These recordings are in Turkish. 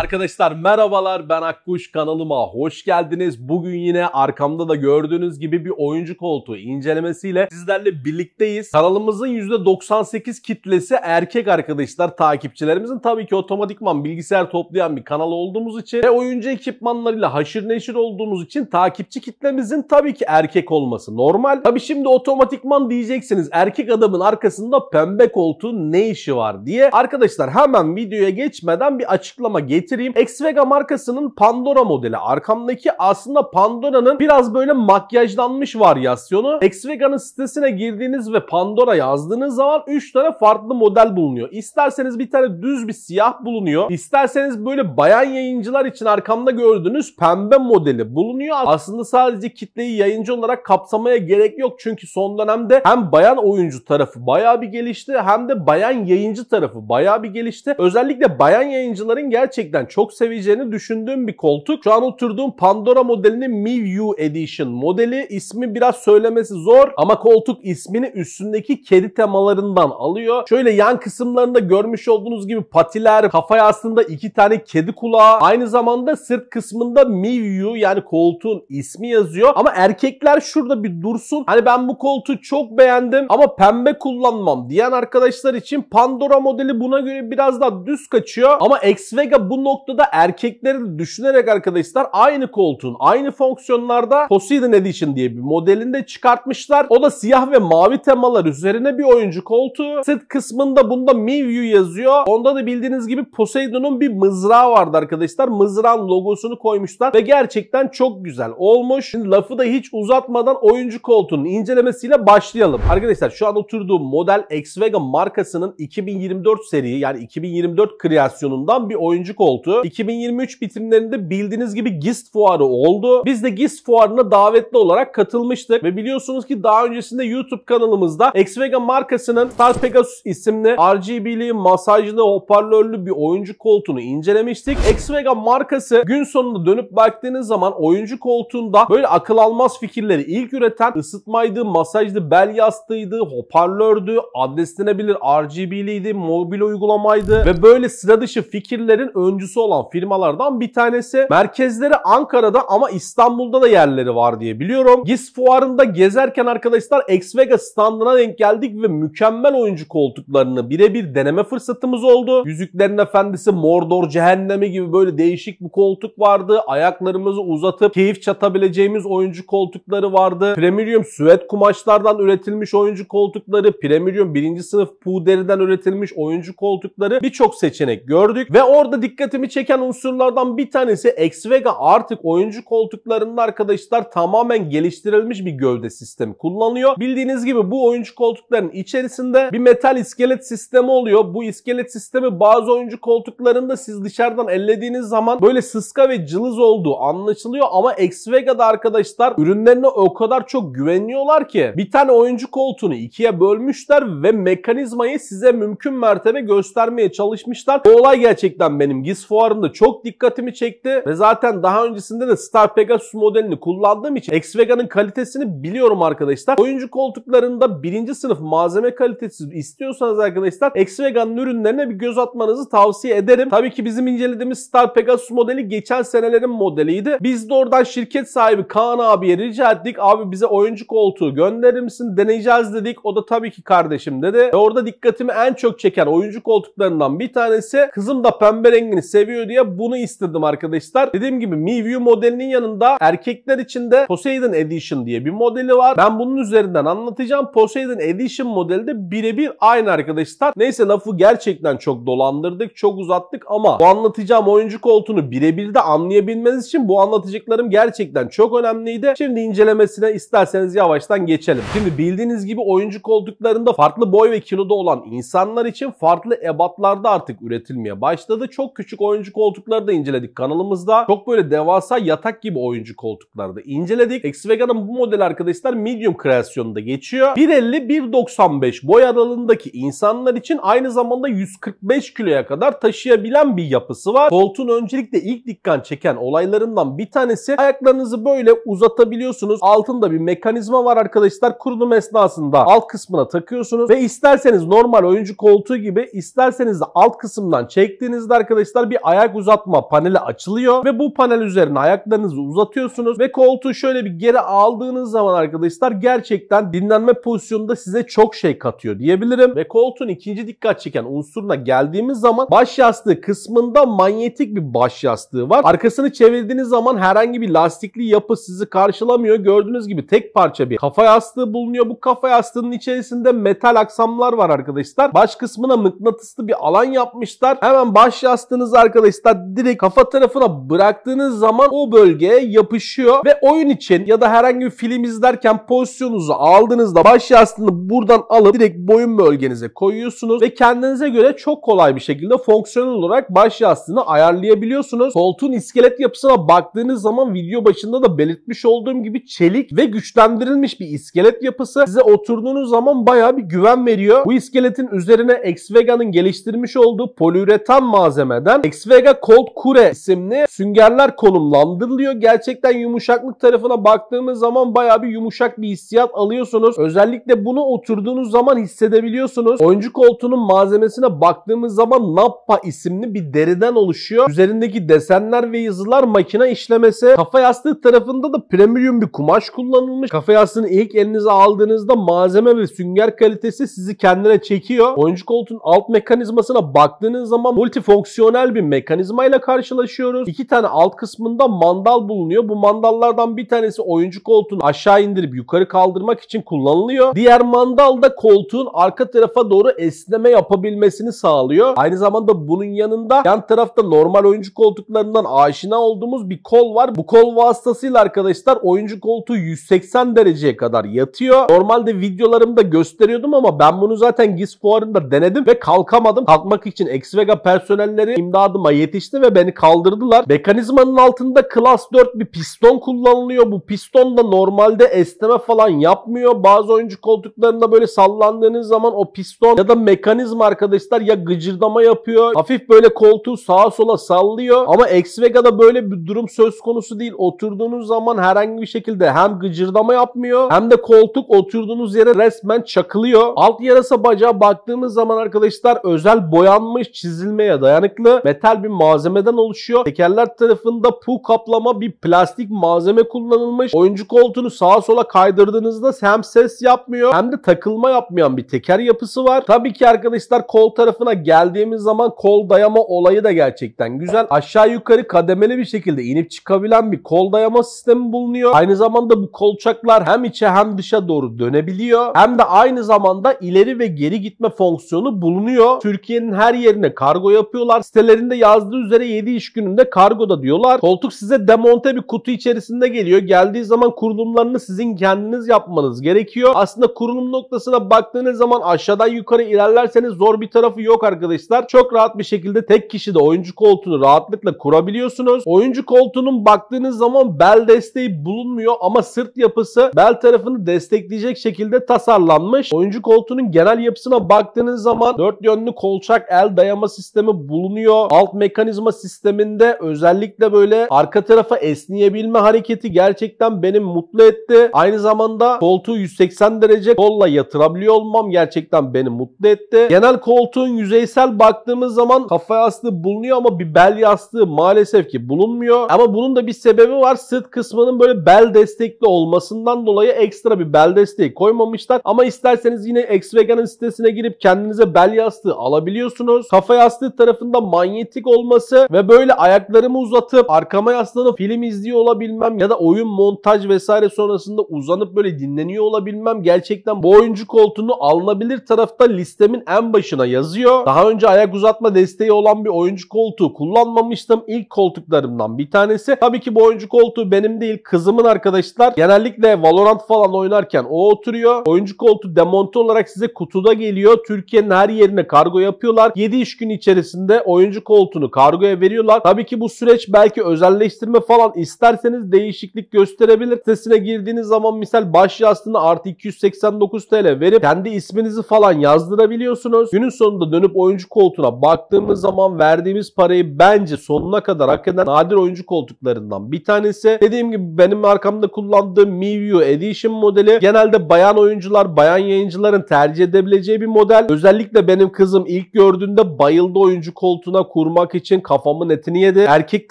Arkadaşlar merhabalar ben Akkuş kanalıma hoş geldiniz. Bugün yine arkamda da gördüğünüz gibi bir oyuncu koltuğu incelemesiyle sizlerle birlikteyiz. Kanalımızın %98 kitlesi erkek arkadaşlar takipçilerimizin tabii ki otomatikman bilgisayar toplayan bir kanal olduğumuz için ve oyuncu ekipmanlarıyla haşır neşir olduğumuz için takipçi kitlemizin tabii ki erkek olması normal. Tabii şimdi otomatikman diyeceksiniz erkek adamın arkasında pembe koltuğun ne işi var diye. Arkadaşlar hemen videoya geçmeden bir açıklama geç getireyim. Xvega markasının Pandora modeli. Arkamdaki aslında Pandora'nın biraz böyle makyajlanmış varyasyonu. Xvega'nın sitesine girdiğiniz ve Pandora yazdığınız zaman 3 tane farklı model bulunuyor. İsterseniz bir tane düz bir siyah bulunuyor. İsterseniz böyle bayan yayıncılar için arkamda gördüğünüz pembe modeli bulunuyor. Aslında sadece kitleyi yayıncı olarak kapsamaya gerek yok. Çünkü son dönemde hem bayan oyuncu tarafı baya bir gelişti hem de bayan yayıncı tarafı baya bir gelişti. Özellikle bayan yayıncıların gerçekten gerçekten çok seveceğini düşündüğüm bir koltuk. Şu an oturduğum Pandora modelinin MiView Edition modeli. ismi biraz söylemesi zor ama koltuk ismini üstündeki kedi temalarından alıyor. Şöyle yan kısımlarında görmüş olduğunuz gibi patiler, kafa yastığında iki tane kedi kulağı. Aynı zamanda sırt kısmında MiView yani koltuğun ismi yazıyor. Ama erkekler şurada bir dursun. Hani ben bu koltuğu çok beğendim ama pembe kullanmam diyen arkadaşlar için Pandora modeli buna göre biraz daha düz kaçıyor. Ama Xvega bunun noktada erkekleri düşünerek arkadaşlar aynı koltuğun aynı fonksiyonlarda Poseidon Edition diye bir modelinde çıkartmışlar. O da siyah ve mavi temalar üzerine bir oyuncu koltuğu. Sırt kısmında bunda Mivyu yazıyor. Onda da bildiğiniz gibi Poseidon'un bir mızrağı vardı arkadaşlar. Mızrağın logosunu koymuşlar ve gerçekten çok güzel olmuş. Şimdi lafı da hiç uzatmadan oyuncu koltuğunun incelemesiyle başlayalım. Arkadaşlar şu an oturduğum model X-Wagon markasının 2024 seri yani 2024 kreasyonundan bir oyuncu koltuğu oldu. 2023 bitimlerinde bildiğiniz gibi GIST fuarı oldu. Biz de GIST fuarına davetli olarak katılmıştık ve biliyorsunuz ki daha öncesinde YouTube kanalımızda Xvega markasının Star Pegasus isimli RGB'li, masajlı, hoparlörlü bir oyuncu koltuğunu incelemiştik. Xvega markası gün sonunda dönüp baktığınız zaman oyuncu koltuğunda böyle akıl almaz fikirleri ilk üreten ısıtmaydı, masajlı, bel yastığıydı, hoparlördü, adreslenebilir RGB'liydi, mobil uygulamaydı ve böyle sıra dışı fikirlerin öncü kurucusu olan firmalardan bir tanesi. Merkezleri Ankara'da ama İstanbul'da da yerleri var diye biliyorum. GIS fuarında gezerken arkadaşlar X Vega standına denk geldik ve mükemmel oyuncu koltuklarını birebir deneme fırsatımız oldu. Yüzüklerin Efendisi, Mordor, Cehennemi gibi böyle değişik bir koltuk vardı. Ayaklarımızı uzatıp keyif çatabileceğimiz oyuncu koltukları vardı. Premium süet kumaşlardan üretilmiş oyuncu koltukları, premium birinci sınıf puderiden üretilmiş oyuncu koltukları birçok seçenek gördük ve orada dikkat dikkatimi çeken unsurlardan bir tanesi X-Vega artık oyuncu koltuklarında arkadaşlar tamamen geliştirilmiş bir gövde sistemi kullanıyor. Bildiğiniz gibi bu oyuncu koltukların içerisinde bir metal iskelet sistemi oluyor. Bu iskelet sistemi bazı oyuncu koltuklarında siz dışarıdan ellediğiniz zaman böyle sıska ve cılız olduğu anlaşılıyor ama X-Vega'da arkadaşlar ürünlerine o kadar çok güveniyorlar ki bir tane oyuncu koltuğunu ikiye bölmüşler ve mekanizmayı size mümkün mertebe göstermeye çalışmışlar. Bu olay gerçekten benim giz fuarında çok dikkatimi çekti ve zaten daha öncesinde de Star Pegasus modelini kullandığım için X Vega'nın kalitesini biliyorum arkadaşlar. Oyuncu koltuklarında birinci sınıf malzeme kalitesi istiyorsanız arkadaşlar X Vega'nın ürünlerine bir göz atmanızı tavsiye ederim. Tabii ki bizim incelediğimiz Star Pegasus modeli geçen senelerin modeliydi. Biz de oradan şirket sahibi Kaan abiye rica ettik. Abi bize oyuncu koltuğu gönderir misin? Deneyeceğiz dedik. O da tabii ki kardeşim dedi. Ve orada dikkatimi en çok çeken oyuncu koltuklarından bir tanesi kızım da pembe rengini seviyor diye bunu istedim arkadaşlar. Dediğim gibi MiView modelinin yanında erkekler için de Poseidon Edition diye bir modeli var. Ben bunun üzerinden anlatacağım. Poseidon Edition modeli de birebir aynı arkadaşlar. Neyse lafı gerçekten çok dolandırdık, çok uzattık ama bu anlatacağım oyuncu koltuğunu birebir de anlayabilmeniz için bu anlatacaklarım gerçekten çok önemliydi. Şimdi incelemesine isterseniz yavaştan geçelim. Şimdi bildiğiniz gibi oyuncu koltuklarında farklı boy ve kiloda olan insanlar için farklı ebatlarda artık üretilmeye başladı. Çok küçük küçük oyuncu koltukları da inceledik kanalımızda. Çok böyle devasa yatak gibi oyuncu koltukları da inceledik. Exvega'nın bu model arkadaşlar medium kreasyonunda geçiyor. 1.50-1.95 boy aralığındaki insanlar için aynı zamanda 145 kiloya kadar taşıyabilen bir yapısı var. Koltuğun öncelikle ilk dikkat çeken olaylarından bir tanesi ayaklarınızı böyle uzatabiliyorsunuz. Altında bir mekanizma var arkadaşlar. Kurulum esnasında alt kısmına takıyorsunuz ve isterseniz normal oyuncu koltuğu gibi isterseniz de alt kısımdan çektiğinizde arkadaşlar kadar bir ayak uzatma paneli açılıyor ve bu panel üzerine ayaklarınızı uzatıyorsunuz ve koltuğu şöyle bir geri aldığınız zaman arkadaşlar gerçekten dinlenme pozisyonunda size çok şey katıyor diyebilirim ve koltuğun ikinci dikkat çeken unsuruna geldiğimiz zaman baş yastığı kısmında manyetik bir baş yastığı var. Arkasını çevirdiğiniz zaman herhangi bir lastikli yapı sizi karşılamıyor. Gördüğünüz gibi tek parça bir kafa yastığı bulunuyor. Bu kafa yastığının içerisinde metal aksamlar var arkadaşlar. Baş kısmına mıknatıslı bir alan yapmışlar. Hemen baş yastığınız arkadaşlar direkt kafa tarafına bıraktığınız zaman o bölgeye yapışıyor ve oyun için ya da herhangi bir film izlerken pozisyonunuzu aldığınızda baş yastığını buradan alıp direkt boyun bölgenize koyuyorsunuz ve kendinize göre çok kolay bir şekilde fonksiyonel olarak baş yastığını ayarlayabiliyorsunuz. Koltuğun iskelet yapısına baktığınız zaman video başında da belirtmiş olduğum gibi çelik ve güçlendirilmiş bir iskelet yapısı size oturduğunuz zaman bayağı bir güven veriyor. Bu iskeletin üzerine Ex Vega'nın geliştirmiş olduğu poliüretan malzemeden Xvega Cold Cure isimli süngerler konumlandırılıyor. Gerçekten yumuşaklık tarafına baktığımız zaman bayağı bir yumuşak bir hissiyat alıyorsunuz. Özellikle bunu oturduğunuz zaman hissedebiliyorsunuz. Oyuncu koltuğunun malzemesine baktığımız zaman Nappa isimli bir deriden oluşuyor. Üzerindeki desenler ve yazılar makine işlemesi. Kafa yastığı tarafında da premium bir kumaş kullanılmış. Kafa yastığını ilk elinize aldığınızda malzeme ve sünger kalitesi sizi kendine çekiyor. Oyuncu koltuğun alt mekanizmasına baktığınız zaman multifonksiyonel bir mekanizmayla karşılaşıyoruz. İki tane alt kısmında mandal bulunuyor. Bu mandallardan bir tanesi oyuncu koltuğunu aşağı indirip yukarı kaldırmak için kullanılıyor. Diğer mandal da koltuğun arka tarafa doğru esneme yapabilmesini sağlıyor. Aynı zamanda bunun yanında yan tarafta normal oyuncu koltuklarından aşina olduğumuz bir kol var. Bu kol vasıtasıyla arkadaşlar oyuncu koltuğu 180 dereceye kadar yatıyor. Normalde videolarımda gösteriyordum ama ben bunu zaten giz fuarında denedim ve kalkamadım. Kalkmak için X-Vega personelleri imdat Adıma yetişti ve beni kaldırdılar. Mekanizmanın altında Class 4 bir piston kullanılıyor. Bu piston da normalde esneme falan yapmıyor. Bazı oyuncu koltuklarında böyle sallandığınız zaman o piston ya da mekanizma arkadaşlar ya gıcırdama yapıyor. Hafif böyle koltuğu sağa sola sallıyor. Ama X-Vega'da böyle bir durum söz konusu değil. Oturduğunuz zaman herhangi bir şekilde hem gıcırdama yapmıyor hem de koltuk oturduğunuz yere resmen çakılıyor. Alt yarasa bacağa baktığımız zaman arkadaşlar özel boyanmış çizilmeye dayanıklı. Mesela metal bir malzemeden oluşuyor. Tekerler tarafında pu kaplama bir plastik malzeme kullanılmış. Oyuncu koltuğunu sağa sola kaydırdığınızda hem ses yapmıyor hem de takılma yapmayan bir teker yapısı var. Tabii ki arkadaşlar kol tarafına geldiğimiz zaman kol dayama olayı da gerçekten güzel. Aşağı yukarı kademeli bir şekilde inip çıkabilen bir kol dayama sistemi bulunuyor. Aynı zamanda bu kolçaklar hem içe hem dışa doğru dönebiliyor. Hem de aynı zamanda ileri ve geri gitme fonksiyonu bulunuyor. Türkiye'nin her yerine kargo yapıyorlar. Siteleri üzerinde yazdığı üzere 7 iş gününde kargoda diyorlar. Koltuk size demonte bir kutu içerisinde geliyor. Geldiği zaman kurulumlarını sizin kendiniz yapmanız gerekiyor. Aslında kurulum noktasına baktığınız zaman aşağıdan yukarı ilerlerseniz zor bir tarafı yok arkadaşlar. Çok rahat bir şekilde tek kişi de oyuncu koltuğunu rahatlıkla kurabiliyorsunuz. Oyuncu koltuğunun baktığınız zaman bel desteği bulunmuyor ama sırt yapısı bel tarafını destekleyecek şekilde tasarlanmış. Oyuncu koltuğunun genel yapısına baktığınız zaman dört yönlü kolçak el dayama sistemi bulunuyor. Alt mekanizma sisteminde özellikle böyle arka tarafa esneyebilme hareketi gerçekten beni mutlu etti. Aynı zamanda koltuğu 180 derece kolla yatırabiliyor olmam gerçekten beni mutlu etti. Genel koltuğun yüzeysel baktığımız zaman kafa yastığı bulunuyor ama bir bel yastığı maalesef ki bulunmuyor. Ama bunun da bir sebebi var. Sırt kısmının böyle bel destekli olmasından dolayı ekstra bir bel desteği koymamışlar. Ama isterseniz yine X-Vegan'ın sitesine girip kendinize bel yastığı alabiliyorsunuz. Kafa yastığı tarafında manyak manyetik olması ve böyle ayaklarımı uzatıp arkama yaslanıp film izliyor olabilmem ya da oyun montaj vesaire sonrasında uzanıp böyle dinleniyor olabilmem gerçekten bu oyuncu koltuğunu alınabilir tarafta listemin en başına yazıyor. Daha önce ayak uzatma desteği olan bir oyuncu koltuğu kullanmamıştım. İlk koltuklarımdan bir tanesi. Tabii ki bu oyuncu koltuğu benim değil kızımın arkadaşlar. Genellikle Valorant falan oynarken o oturuyor. Oyuncu koltuğu demonte olarak size kutuda geliyor. Türkiye'nin her yerine kargo yapıyorlar. 7 iş gün içerisinde oyuncu yolcu koltuğunu kargoya veriyorlar. Tabii ki bu süreç belki özelleştirme falan isterseniz değişiklik gösterebilir. Sitesine girdiğiniz zaman misal baş yastığını artı 289 TL verip kendi isminizi falan yazdırabiliyorsunuz. Günün sonunda dönüp oyuncu koltuğuna baktığımız zaman verdiğimiz parayı bence sonuna kadar hak eden nadir oyuncu koltuklarından bir tanesi. Dediğim gibi benim arkamda kullandığım MiView Edition modeli genelde bayan oyuncular, bayan yayıncıların tercih edebileceği bir model. Özellikle benim kızım ilk gördüğünde bayıldı oyuncu koltuğuna kurmak için kafamın etini yedi. Erkek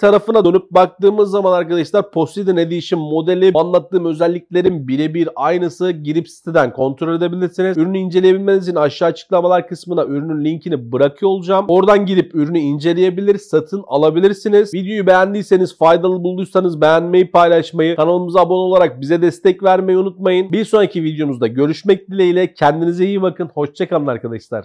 tarafına dönüp baktığımız zaman arkadaşlar Poseidon Edition modeli anlattığım özelliklerin birebir aynısı girip siteden kontrol edebilirsiniz. Ürünü inceleyebilmeniz için aşağı açıklamalar kısmına ürünün linkini bırakıyor olacağım. Oradan girip ürünü inceleyebilir, satın alabilirsiniz. Videoyu beğendiyseniz, faydalı bulduysanız beğenmeyi, paylaşmayı, kanalımıza abone olarak bize destek vermeyi unutmayın. Bir sonraki videomuzda görüşmek dileğiyle. Kendinize iyi bakın. Hoşçakalın arkadaşlar.